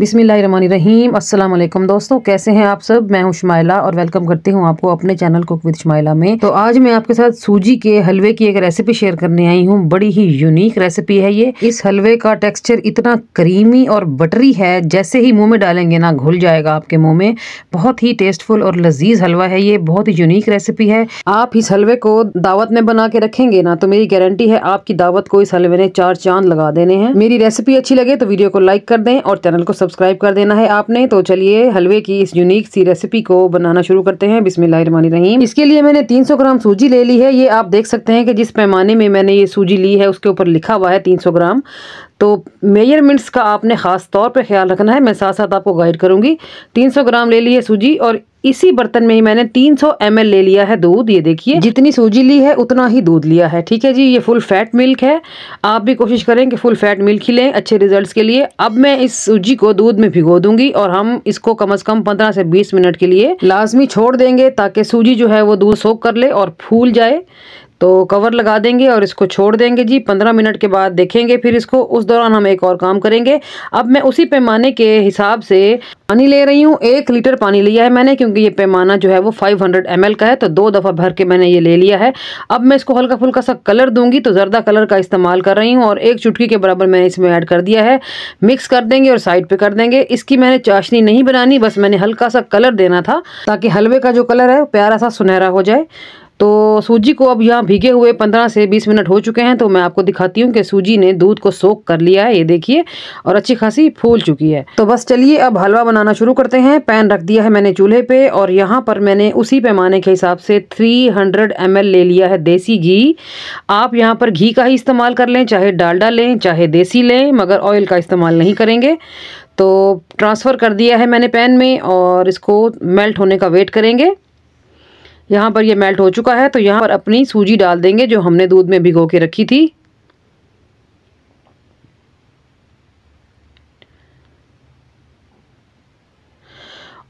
बिसमीम अल्लाम दोस्तों कैसे हैं आप सब मैं हूं शमाइला और वेलकम करती हूं आपको अपने चैनल कुक विद शमाइला में तो आज मैं आपके साथ सूजी के हलवे की एक रेसिपी शेयर करने आई हूं बड़ी ही यूनिक रेसिपी है ये इस हलवे का टेक्सचर इतना क्रीमी और बटरी है जैसे ही मुँह में डालेंगे ना घुल जाएगा आपके मुँह में बहुत ही टेस्टफुल और लजीज हलवा है ये बहुत ही यूनिक रेसिपी है आप इस हलवे को दावत में बना के रखेंगे ना तो मेरी गारंटी है आपकी दावत को इस हलवे ने चार चांद लगा देने हैं मेरी रेसिपी अच्छी लगे तो वीडियो को लाइक कर दें और चैनल को सब्सक्राइब कर देना है आपने तो चलिए हलवे की इस यूनिक सी रेसिपी को बनाना शुरू करते हैं बिस्मिल्लाहमान रहीम इसके लिए मैंने 300 ग्राम सूजी ले ली है ये आप देख सकते हैं कि जिस पैमाने में मैंने ये सूजी ली है उसके ऊपर लिखा हुआ है 300 ग्राम तो मेजरमेंट्स का आपने ख़ास तौर पर ख्याल रखना है मैं साथ साथ आपको गाइड करूँगी 300 ग्राम ले लिए सूजी और इसी बर्तन में ही मैंने 300 सौ ले लिया है दूध ये देखिए जितनी सूजी ली है उतना ही दूध लिया है ठीक है जी ये फुल फैट मिल्क है आप भी कोशिश करें कि फुल फैट मिल्क ही लें अच्छे रिजल्ट्स के लिए अब मैं इस सूजी को दूध में भिगो दूंगी और हम इसको कम अज़ कम पंद्रह से बीस मिनट के लिए लाजमी छोड़ देंगे ताकि सूजी जो है वो दूध सोख कर ले और फूल जाए तो कवर लगा देंगे और इसको छोड़ देंगे जी पंद्रह मिनट के बाद देखेंगे फिर इसको उस दौरान हम एक और काम करेंगे अब मैं उसी पैमाने के हिसाब से पानी ले रही हूँ एक लीटर पानी लिया है मैंने क्योंकि ये पैमाना जो है वो 500 हंड्रेड का है तो दो दफ़ा भर के मैंने ये ले लिया है अब मैं इसको हल्का फुल्का सा कलर दूंगी तो जर्दा कलर का इस्तेमाल कर रही हूँ और एक चुटकी के बराबर मैंने इसमें ऐड कर दिया है मिक्स कर देंगे और साइड पर कर देंगे इसकी मैंने चाशनी नहीं बनानी बस मैंने हल्का सा कलर देना था ताकि हलवे का जो कलर है प्यारा सा सुनहरा हो जाए तो सूजी को अब यहाँ भीगे हुए पंद्रह से बीस मिनट हो चुके हैं तो मैं आपको दिखाती हूँ कि सूजी ने दूध को सोख कर लिया है ये देखिए और अच्छी खासी फूल चुकी है तो बस चलिए अब हलवा बनाना शुरू करते हैं पैन रख दिया है मैंने चूल्हे पे और यहाँ पर मैंने उसी पैमाने के हिसाब से थ्री हंड्रेड एम ले लिया है देसी घी आप यहाँ पर घी का ही इस्तेमाल कर लें चाहे डालडा लें चाहे देसी लें मगर ऑयल का इस्तेमाल नहीं करेंगे तो ट्रांसफ़र कर दिया है मैंने पैन में और इसको मेल्ट होने का वेट करेंगे यहाँ पर ये मेल्ट हो चुका है तो यहाँ पर अपनी सूजी डाल देंगे जो हमने दूध में भिगो के रखी थी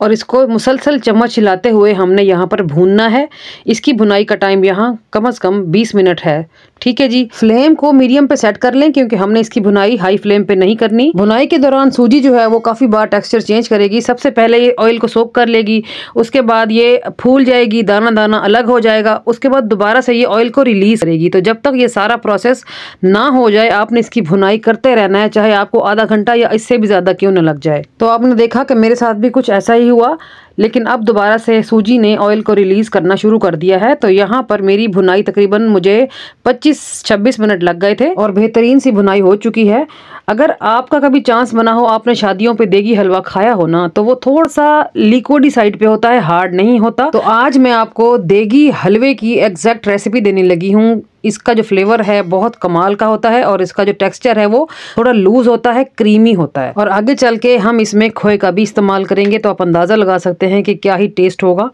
और इसको मुसलसल चम्मच हिलाते हुए हमने यहाँ पर भूनना है इसकी भुनाई का टाइम यहाँ कम अज़ कम 20 मिनट है ठीक है जी फ्लेम को मीडियम पे सेट कर लें क्योंकि हमने इसकी भुनाई हाई फ्लेम पे नहीं करनी भुनाई के दौरान सूजी जो है वो काफ़ी बार टेक्सचर चेंज करेगी सबसे पहले ये ऑयल को सोख कर लेगी उसके बाद ये फूल जाएगी दाना दाना अलग हो जाएगा उसके बाद दोबारा से ये ऑयल को रिलीज़ करेगी तो जब तक ये सारा प्रोसेस ना हो जाए आपने इसकी भुनाई करते रहना है चाहे आपको आधा घंटा या इससे भी ज़्यादा क्यों ना लग जाए तो आपने देखा कि मेरे साथ भी कुछ ऐसा ही हुआ लेकिन अब दोबारा से सूजी ने ऑयल को रिलीज़ करना शुरू कर दिया है तो यहाँ पर मेरी भुनाई तकरीबन मुझे 25-26 मिनट लग गए थे और बेहतरीन सी भुनाई हो चुकी है अगर आपका कभी चांस बना हो आपने शादियों पे देगी हलवा खाया हो ना तो वो थोड़ा सा लिक्विडी साइड पे होता है हार्ड नहीं होता तो आज मैं आपको देगी हलवे की एग्जैक्ट रेसिपी देने लगी हूँ इसका जो फ्लेवर है बहुत कमाल का होता है और इसका जो टेक्सचर है वो थोड़ा लूज होता है क्रीमी होता है और आगे चल के हम इसमें खोए का भी इस्तेमाल करेंगे तो आप अंदाज़ा लगा सकते देखते हैं कि क्या ही टेस्ट होगा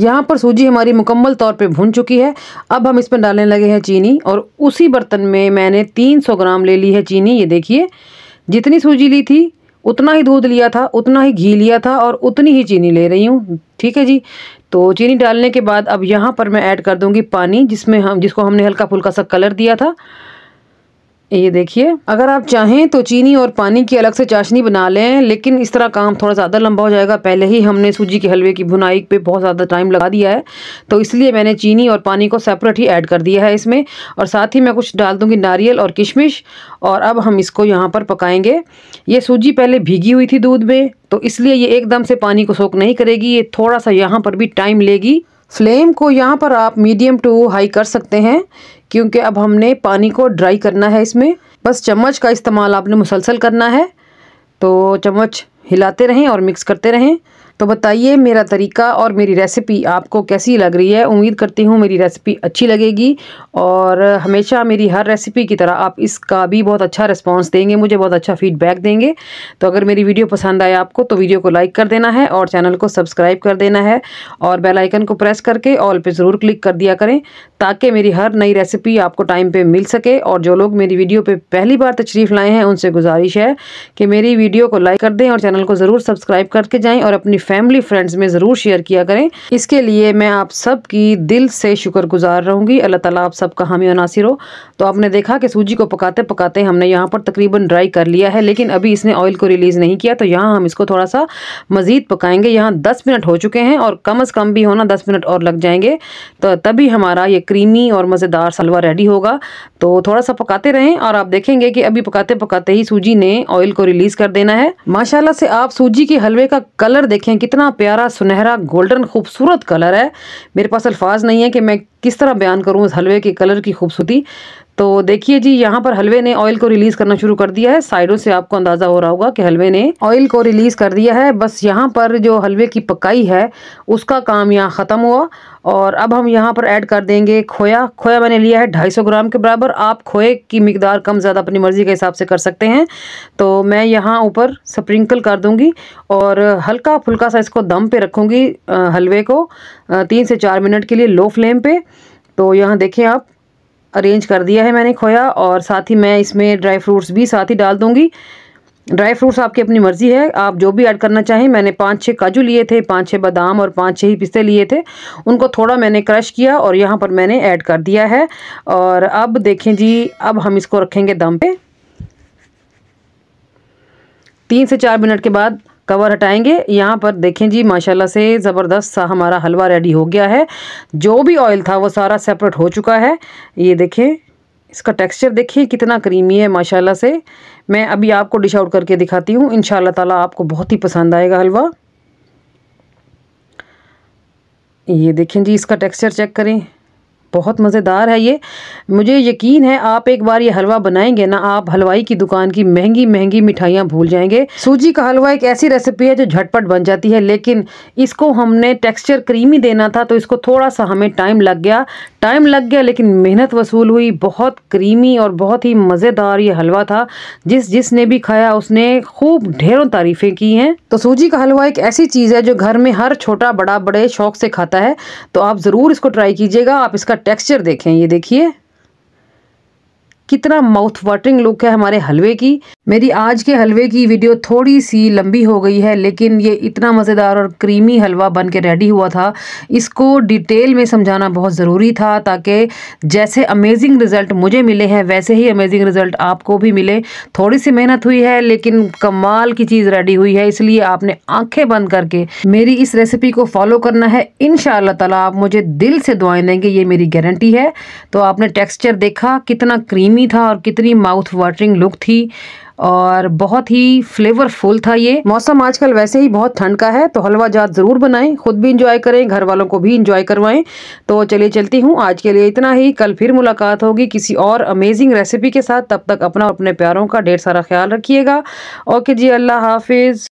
यहाँ पर सूजी हमारी मुकम्मल तौर पे भुन चुकी है अब हम इसमें डालने लगे हैं चीनी और उसी बर्तन में मैंने 300 ग्राम ले ली है चीनी ये देखिए जितनी सूजी ली थी उतना ही दूध लिया था उतना ही घी लिया था और उतनी ही चीनी ले रही हूँ ठीक है जी तो चीनी डालने के बाद अब यहाँ पर मैं ऐड कर दूँगी पानी जिसमें हम जिसको हमने हल्का फुल्का सा कलर दिया था ये देखिए अगर आप चाहें तो चीनी और पानी की अलग से चाशनी बना लें लेकिन इस तरह काम थोड़ा ज़्यादा लंबा हो जाएगा पहले ही हमने सूजी के हलवे की भुनाई पे बहुत ज़्यादा टाइम लगा दिया है तो इसलिए मैंने चीनी और पानी को सेपरेट ही ऐड कर दिया है इसमें और साथ ही मैं कुछ डाल दूँगी नारियल और किशमिश और अब हम इसको यहाँ पर पकाएंगे ये सूजी पहले भीगी हुई थी दूध में तो इसलिए ये एकदम से पानी को सोख नहीं करेगी ये थोड़ा सा यहाँ पर भी टाइम लेगी फ्लेम को यहाँ पर आप मीडियम टू हाई कर सकते हैं क्योंकि अब हमने पानी को ड्राई करना है इसमें बस चम्मच का इस्तेमाल आपने मुसलसल करना है तो चम्मच हिलाते रहें और मिक्स करते रहें तो बताइए मेरा तरीका और मेरी रेसिपी आपको कैसी लग रही है उम्मीद करती हूँ मेरी रेसिपी अच्छी लगेगी और हमेशा मेरी हर रेसिपी की तरह आप इसका भी बहुत अच्छा रिस्पांस देंगे मुझे बहुत अच्छा फीडबैक देंगे तो अगर मेरी वीडियो पसंद आए आपको तो वीडियो को लाइक कर देना है और चैनल को सब्सक्राइब कर देना है और बेलाइकन को प्रेस करके ऑल पर ज़रूर क्लिक कर दिया करें ताकि मेरी हर नई रेसिपी आपको टाइम पर मिल सके और जो लोग मेरी वीडियो पर पहली बार तशरीफ़ लाए हैं उनसे गुजारिश है कि मेरी वीडियो को लाइक कर दें और चैनल चैनल को ज़रूर सब्सक्राइब करके जाएं और अपनी फैमिली फ्रेंड्स में ज़रूर शेयर किया करें इसके लिए मैं आप सबकी दिल से शुक्रगुजार रहूँगी अल्लाह ताला आप सबका हामी अनासर हो तो आपने देखा कि सूजी को पकाते पकाते हमने यहाँ पर तकरीबन ड्राई कर लिया है लेकिन अभी इसने ऑयल को रिलीज़ नहीं किया तो यहाँ हम इसको थोड़ा सा मज़ीद पकाएँगे यहाँ दस मिनट हो चुके हैं और कम अज़ कम भी होना दस मिनट और लग जाएंगे तो तभी हमारा ये क्रीमी और मज़ेदार सलवा रेडी होगा तो थोड़ा सा पकाते रहें और आप देखेंगे कि अभी पकाते पकाते ही सूजी ने ऑयल को रिलीज़ कर देना है माशाला से आप सूजी के हलवे का कलर देखें कितना प्यारा सुनहरा गोल्डन खूबसूरत कलर है मेरे पास अल्फाज नहीं है कि मैं किस तरह बयान करूँ इस हलवे के कलर की खूबसूरती तो देखिए जी यहाँ पर हलवे ने ऑयल को रिलीज़ करना शुरू कर दिया है साइडों से आपको अंदाज़ा हो रहा होगा कि हलवे ने ऑयल को रिलीज़ कर दिया है बस यहाँ पर जो हलवे की पकाई है उसका काम यहाँ ख़त्म हुआ और अब हम यहाँ पर ऐड कर देंगे खोया खोया मैंने लिया है 250 ग्राम के बराबर आप खोए की मकदार कम ज़्यादा अपनी मर्ज़ी के हिसाब से कर सकते हैं तो मैं यहाँ ऊपर स्प्रिंकल कर दूँगी और हल्का फुल्का सा इसको दम पे रखूँगी हलवे को तीन से चार मिनट के लिए लो फ्लेम पर तो यहाँ देखें आप अरेंज कर दिया है मैंने खोया और साथ ही मैं इसमें ड्राई फ्रूट्स भी साथ ही डाल दूँगी ड्राई फ्रूट्स आपकी अपनी मर्ज़ी है आप जो भी ऐड करना चाहें मैंने पाँच छः काजू लिए थे पाँच छः बादाम और पाँच छः ही पिस्ते लिए थे उनको थोड़ा मैंने क्रश किया और यहाँ पर मैंने ऐड कर दिया है और अब देखें जी अब हम इसको रखेंगे दम पे तीन से चार मिनट के बाद कवर हटाएंगे यहाँ पर देखें जी माशाल्लाह से ज़बरदस्त सा हमारा हलवा रेडी हो गया है जो भी ऑयल था वो सारा सेपरेट हो चुका है ये देखें इसका टेक्सचर देखिए कितना क्रीमी है माशाल्लाह से मैं अभी आपको डिश आउट करके दिखाती हूँ इन ताला आपको बहुत ही पसंद आएगा हलवा ये देखें जी इसका टेक्स्चर चेक करें बहुत मज़ेदार है ये मुझे यकीन है आप एक बार ये हलवा बनाएंगे ना आप हलवाई की दुकान की महंगी महंगी मिठाइयाँ भूल जाएंगे सूजी का हलवा एक ऐसी रेसिपी है जो झटपट बन जाती है लेकिन इसको हमने टेक्सचर क्रीमी देना था तो इसको थोड़ा सा हमें टाइम लग गया टाइम लग गया लेकिन मेहनत वसूल हुई बहुत क्रीमी और बहुत ही मज़ेदार ये हलवा था जिस जिसने भी खाया उसने खूब ढेरों तारीफ़ें की हैं तो सूजी का हलवा एक ऐसी चीज़ है जो घर में हर छोटा बड़ा बड़े शौक से खाता है तो आप ज़रूर इसको ट्राई कीजिएगा आप इसका टेक्सचर देखें ये देखिए कितना माउथ वाटरिंग लुक है हमारे हलवे की मेरी आज के हलवे की वीडियो थोड़ी सी लंबी हो गई है लेकिन ये इतना मज़ेदार और क्रीमी हलवा बन के रेडी हुआ था इसको डिटेल में समझाना बहुत ज़रूरी था ताकि जैसे अमेजिंग रिज़ल्ट मुझे मिले हैं वैसे ही अमेजिंग रिज़ल्ट आपको भी मिले थोड़ी सी मेहनत हुई है लेकिन कमाल की चीज़ रेडी हुई है इसलिए आपने आंखें बंद करके मेरी इस रेसिपी को फॉलो करना है इन ताला आप मुझे दिल से दुआएं देंगे ये मेरी गारंटी है तो आपने टेक्स्चर देखा कितना क्रीमी क्रीमी था और कितनी माउथ वाटरिंग लुक थी और बहुत ही फ्लेवरफुल था ये मौसम आजकल वैसे ही बहुत ठंड का है तो हलवा जात ज़रूर बनाएं खुद भी इंजॉय करें घर वालों को भी इंजॉय करवाएं तो चलिए चलती हूँ आज के लिए इतना ही कल फिर मुलाकात होगी किसी और अमेजिंग रेसिपी के साथ तब तक अपना अपने प्यारों का ढेर सारा ख्याल रखिएगा ओके जी अल्लाह हाफिज़